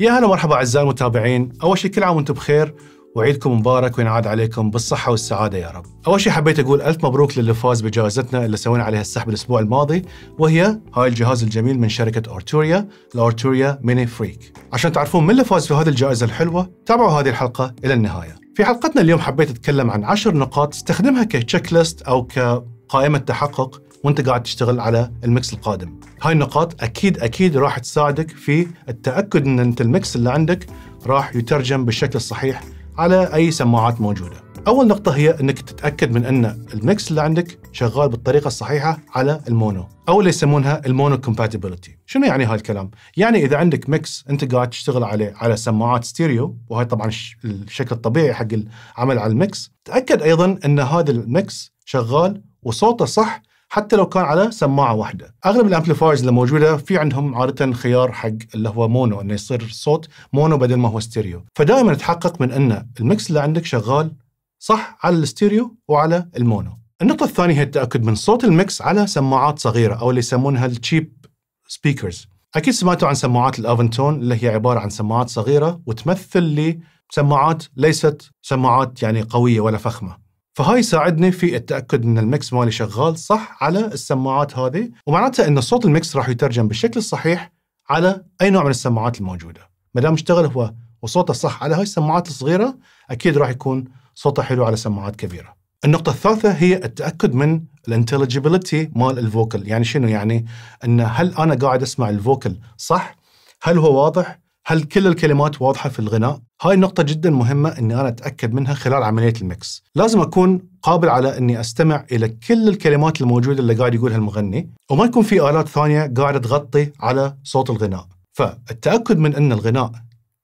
يا هلا ومرحبا اعزائي المتابعين، اول شيء كل عام وانتم بخير وعيدكم مبارك وينعاد عليكم بالصحة والسعادة يا رب. أول شيء حبيت أقول ألف مبروك للي فاز بجائزتنا اللي سوينا عليها السحب الأسبوع الماضي وهي هاي الجهاز الجميل من شركة أورتوريا الأورتوريا ميني فريك. عشان تعرفون من اللي فاز في هذه الجائزة الحلوة تابعوا هذه الحلقة إلى النهاية. في حلقتنا اليوم حبيت أتكلم عن عشر نقاط استخدمها كتشيك ليست أو كقائمة تحقق وانت قاعد تشتغل على الميكس القادم هاي النقاط اكيد اكيد راح تساعدك في التاكد ان انت الميكس اللي عندك راح يترجم بالشكل الصحيح على اي سماعات موجوده اول نقطه هي انك تتاكد من ان الميكس اللي عندك شغال بالطريقه الصحيحه على المونو او اللي يسمونها المونو كومباتيبلتي شنو يعني هالكلام يعني اذا عندك ميكس انت قاعد تشتغل عليه على سماعات ستيريو وهي طبعا الشكل الطبيعي حق العمل على الميكس تاكد ايضا ان هذا الميكس شغال وصوته صح حتى لو كان على سماعه واحده اغلب الامبليفايرز اللي موجوده في عندهم عاده خيار حق اللي هو مونو انه يصير الصوت مونو بدل ما هو ستيريو فدائما تحقق من ان الميكس اللي عندك شغال صح على الستيريو وعلى المونو النقطة الثانية هي التأكد من صوت الميكس على سماعات صغيرة أو اللي يسمونها التشيب سبيكرز أكيد سمعتوا عن سماعات الأفنتون اللي هي عبارة عن سماعات صغيرة وتمثل لي سماعات ليست سماعات يعني قوية ولا فخمة فهاي يساعدني في التاكد ان المكس مالي شغال صح على السماعات هذه ومعناتها ان صوت المكس راح يترجم بالشكل الصحيح على اي نوع من السماعات الموجوده ما دام اشتغل هو وصوته صح على هاي السماعات الصغيره اكيد راح يكون صوته حلو على سماعات كبيره النقطة الثالثة هي التأكد من الانتليجيبيليتي مال الفوكل، يعني شنو يعني؟ أن هل أنا قاعد أسمع الفوكل صح؟ هل هو واضح؟ هل كل الكلمات واضحة في الغناء؟ هاي النقطة جدا مهمة اني انا اتاكد منها خلال عملية المكس، لازم اكون قابل على اني استمع الى كل الكلمات الموجودة اللي قاعد يقولها المغني، وما يكون في الات ثانية قاعدة تغطي على صوت الغناء، فالتاكد من ان الغناء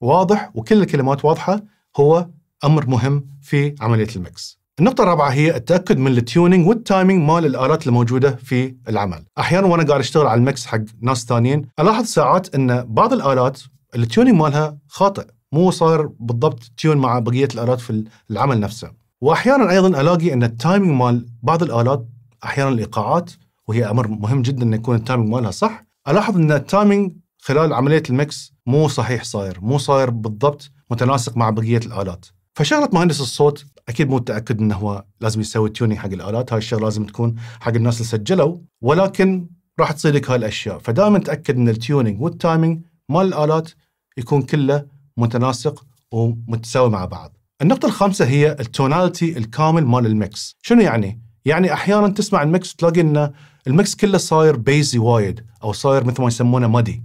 واضح وكل الكلمات واضحة هو امر مهم في عملية المكس. النقطة الرابعة هي التأكد من التيونينج والتايمينج مال الآلات الموجودة في العمل. أحيانا وأنا قاعد أشتغل على المكس حق ناس ثانيين ألاحظ ساعات أن بعض الآلات التيونينج مالها خاطئ مو صار بالضبط تيون مع بقيه الالات في العمل نفسه واحيانا ايضا الاقي ان التايمينج مال بعض الالات احيانا الايقاعات وهي امر مهم جدا ان يكون التايمينج مالها صح الاحظ ان التايمينج خلال عمليه الميكس مو صحيح صاير مو صاير بالضبط متناسق مع بقيه الالات فشغله مهندس الصوت اكيد مو متاكد انه هو لازم يسوي تيونينج حق الالات هاي الشغله لازم تكون حق الناس اللي سجلوا ولكن راح تصيدك هاي الاشياء فدائما تاكد ان التيونينج والتايمينج مال الالات يكون كله متناسق ومتساوي مع بعض النقطة الخامسة هي التوناليتي الكامل مال الميكس شنو يعني؟ يعني أحيانا تسمع الميكس تلاقي أن الميكس كله صاير بيزي وايد أو صاير مثل ما يسمونه مدي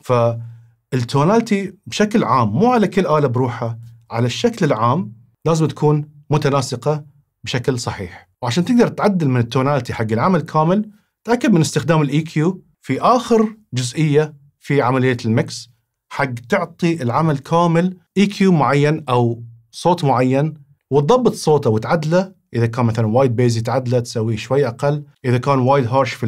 فالتوناليتي بشكل عام مو على كل آلة بروحها على الشكل العام لازم تكون متناسقة بشكل صحيح وعشان تقدر تعدل من التوناليتي حق العمل كامل تأكد من استخدام الاي كيو e في آخر جزئية في عملية الميكس حق تعطي العمل كامل اي e كيو معين او صوت معين وتضبط صوته وتعدله اذا كان مثلا وايد بيز يتعدله تسويه شوي اقل اذا كان وايد هارش في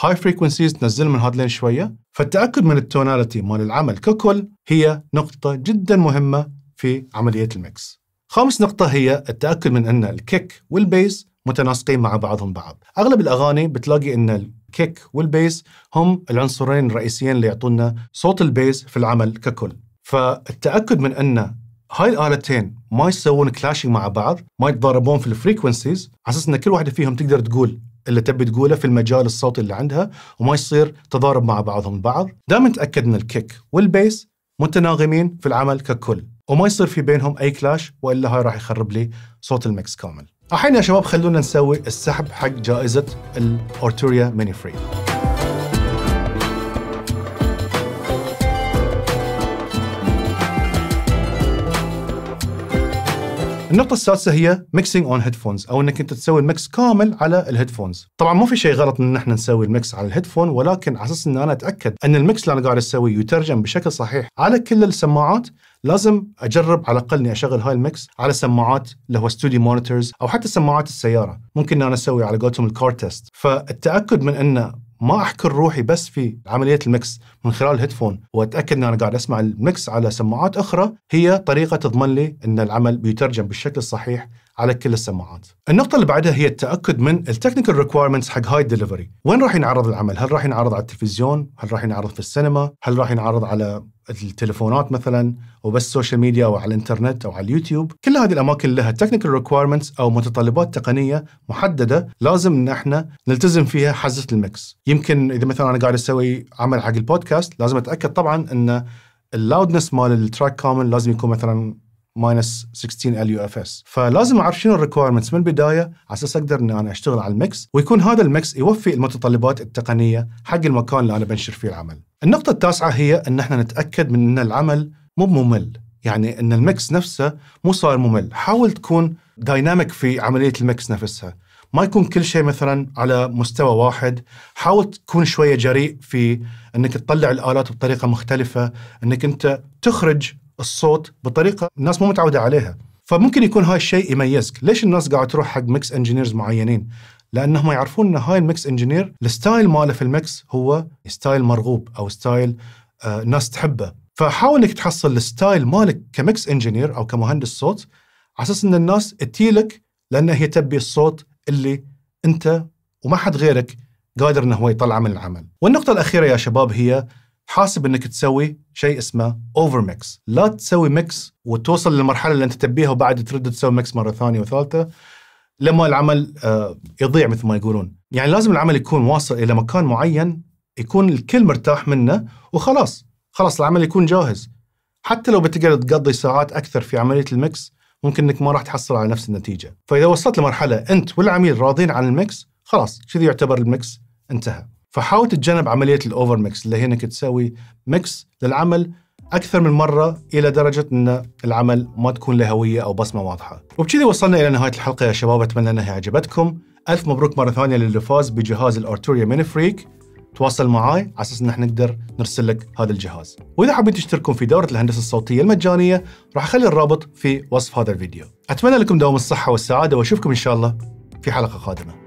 الهاي فريكونسيز تنزل من هذلين شويه فالتاكد من التوناليتي مال العمل ككل هي نقطه جدا مهمه في عمليه الميكس خامس نقطه هي التاكد من ان الكيك والبيز متناسقين مع بعضهم بعض اغلب الاغاني بتلاقي ان الكيك والبيس هم العنصرين الرئيسيين اللي يعطونا صوت البيس في العمل ككل فالتاكد من ان هاي الالتين ما يسوون كلاشينج مع بعض ما يتضاربون في الفريكونسيز على اساس ان كل واحده فيهم تقدر تقول اللي تبي تقوله في المجال الصوتي اللي عندها وما يصير تضارب مع بعضهم البعض دائما تاكد ان الكيك والبيس متناغمين في العمل ككل وما يصير في بينهم اي كلاش والا هاي راح يخرب لي صوت الميكس كامل الحين يا شباب خلونا نسوي السحب حق جائزة الأورتوريا ميني فري النقطة السادسة هي ميكسينج اون هيدفونز او انك انت تسوي الميكس كامل على الهيدفونز. طبعا ما في شيء غلط ان احنا نسوي الميكس على الهيدفون ولكن على اساس ان انا اتاكد ان الميكس اللي انا قاعد اسويه يترجم بشكل صحيح على كل السماعات لازم اجرب على الاقل اني اشغل هاي الميكس على سماعات اللي هو استوديو مونيتورز او حتى سماعات السياره، ممكن انا اسوي على قولتهم الكار تيست، فالتاكد من ان ما احكر روحي بس في عمليه المكس من خلال الهيدفون واتاكد ان انا قاعد اسمع المكس على سماعات اخرى هي طريقه تضمن لي ان العمل بيترجم بالشكل الصحيح على كل السماعات. النقطة اللي بعدها هي التأكد من التكنيكال ريكوايرمنتس حق هاي الدليفري، وين راح ينعرض العمل؟ هل راح ينعرض على التلفزيون؟ هل راح ينعرض في السينما؟ هل راح ينعرض على التليفونات مثلا وبس السوشيال ميديا او على الانترنت او على اليوتيوب، كل هذه الاماكن لها تكنيكال ريكويرمنتس او متطلبات تقنيه محدده لازم ان احنا نلتزم فيها حزه المكس. يمكن اذا مثلا انا قاعد اسوي عمل حق البودكاست لازم اتاكد طبعا ان اللاودنس مال التراك كومن لازم يكون مثلا ماينس 16 ال يو اف اس فلازم اعرف شنو الريكوايرمنتس من البدايه على اساس اقدر ان انا اشتغل على المكس ويكون هذا المكس يوفي المتطلبات التقنيه حق المكان اللي انا بنشر فيه العمل. النقطه التاسعه هي ان احنا نتاكد من ان العمل مو ممل يعني ان المكس نفسه مو صار ممل، حاول تكون دايناميك في عمليه المكس نفسها. ما يكون كل شيء مثلا على مستوى واحد حاول تكون شويه جريء في انك تطلع الالات بطريقه مختلفه انك انت تخرج الصوت بطريقه الناس مو متعوده عليها فممكن يكون هاي الشيء يميزك ليش الناس قاعده تروح حق ميكس انجينيرز معينين لانهم يعرفون ان هاي الميكس انجينير الستايل ماله في الميكس هو ستايل مرغوب او ستايل آه ناس تحبه فحاول انك تحصل الستايل مالك كميكس انجينير او كمهندس صوت على اساس ان الناس تيلك لان هي تبي الصوت اللي انت وما حد غيرك قادر انه هو يطلعه من العمل. والنقطة الأخيرة يا شباب هي حاسب انك تسوي شيء اسمه اوفر ميكس، لا تسوي ميكس وتوصل للمرحله اللي انت تبيها وبعد ترد تسوي ميكس مره ثانيه وثالثه لما العمل آه، يضيع مثل ما يقولون، يعني لازم العمل يكون واصل الى مكان معين يكون الكل مرتاح منه وخلاص، خلاص العمل يكون جاهز. حتى لو بتقدر تقضي ساعات اكثر في عمليه الميكس ممكن انك ما راح تحصل على نفس النتيجه، فاذا وصلت لمرحله انت والعميل راضين عن الميكس خلاص كذي يعتبر الميكس انتهى. فحاول تتجنب عمليه الاوفر ميكس اللي هي انك تسوي ميكس للعمل اكثر من مره الى درجه ان العمل ما تكون له هويه او بصمه واضحه. وبكذي وصلنا الى نهايه الحلقه يا شباب اتمنى انها عجبتكم. الف مبروك مره ثانيه للي فاز بجهاز الأرتوريا ميني فريك. تواصل معاي على اساس ان احنا نقدر نرسل لك هذا الجهاز. واذا حابين تشتركون في دوره الهندسه الصوتيه المجانيه راح اخلي الرابط في وصف هذا الفيديو. اتمنى لكم دوام الصحه والسعاده واشوفكم ان شاء الله في حلقه قادمه.